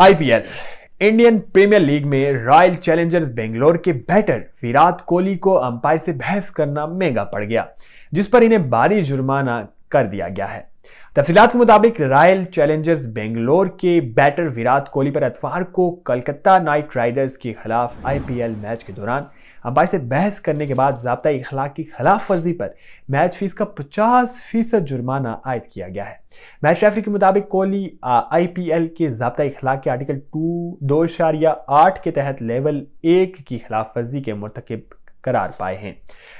IPL Indian Premier League में Royal Challengers Bangalore के batter Virat Kohli को अंपायर से बहस करना महंगा पड़ गया जिस पर इन्हें भारी जुर्माना कर दिया गया है तफसीत के मुताबिक रॉयल चैलेंजर्स बेंगलोर के बैटर विराट कोहली पर एतवार को कलकत्ता नाइट राइडर्स के खिलाफ आईपीएल मैच के दौरान अंबाई से बहस करने के बाद जबता इखलाक की खिलाफ वर्जी पर मैच फीस का 50 फीसद जुर्माना आयद किया गया है मैच रेफरी के मुताबिक कोहली आईपीएल के जबता इखलाक के आर्टिकल टू दो के तहत लेवल एक की खिलाफ वर्जी के मरतकब करार पाए हैं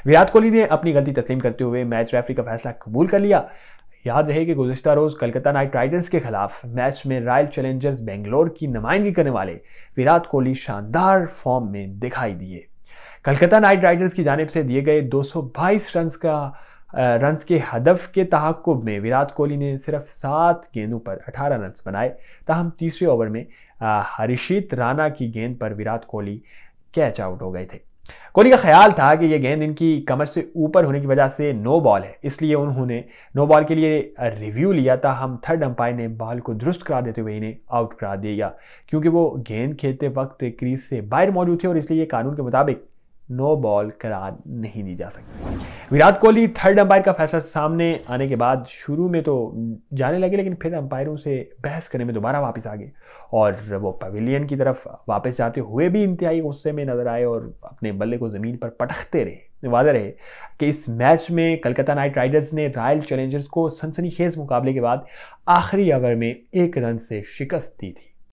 विराट कोहली ने अपनी गलती तस्लीम करते हुए मैच रेफरी का फैसला कबूल कर लिया याद रहे कि गुजशत रोज़ कलकत्ता नाइट राइडर्स के खिलाफ मैच में रॉयल चैलेंजर्स बेंगलोर की नुमाइंदगी करने वाले विराट कोहली शानदार फॉर्म में दिखाई दिए कलकत्ता नाइट राइडर्स की जानब से दिए गए 222 रन्स का रन के हदफ के तहकुब में विराट कोहली ने सिर्फ सात गेंदों पर 18 रन बनाए ताहम तीसरे ओवर में हरिशीत राणा की गेंद पर विराट कोहली कैच आउट हो गए थे कोहली का ख्याल था कि यह गेंद इनकी कमर से ऊपर होने की वजह से नो बॉल है इसलिए उन्होंने नो बॉल के लिए रिव्यू लिया था हम थर्ड अंपायर ने बॉल को दुरुस्त करा देते हुए इन्हें आउट करा दिया क्योंकि वो गेंद खेलते वक्त क्रीज से बाहर मौजूद थे और इसलिए कानून के मुताबिक नो बॉल करार नहीं दी जा सकती विराट कोहली थर्ड अंपायर का फैसला सामने आने के बाद शुरू में तो जाने लगे लेकिन फिर अंपायरों से बहस करने में दोबारा वापस आ गए और वो पवेलियन की तरफ वापस जाते हुए भी इंतहाई गुस्से में नजर आए और अपने बल्ले को ज़मीन पर पटकते रहे वादे रहे कि इस मैच में कलकत्ता नाइट राइडर्स ने रॉयल चैलेंजर्स को सनसनीखेज मुकाबले के बाद आखिरी ओवर में एक रन से शिकस्त दी थी